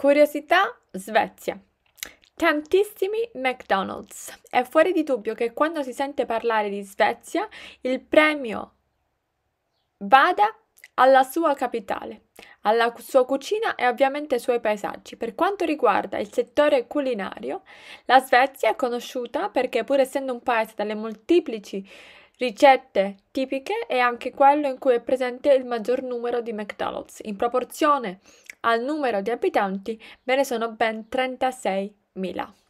Curiosità Svezia. Tantissimi McDonald's. È fuori di dubbio che quando si sente parlare di Svezia il premio vada alla sua capitale, alla sua cucina e ovviamente ai suoi paesaggi. Per quanto riguarda il settore culinario, la Svezia è conosciuta perché pur essendo un paese dalle molteplici Ricette tipiche è anche quello in cui è presente il maggior numero di McDonald's. In proporzione al numero di abitanti ve ne sono ben 36.000.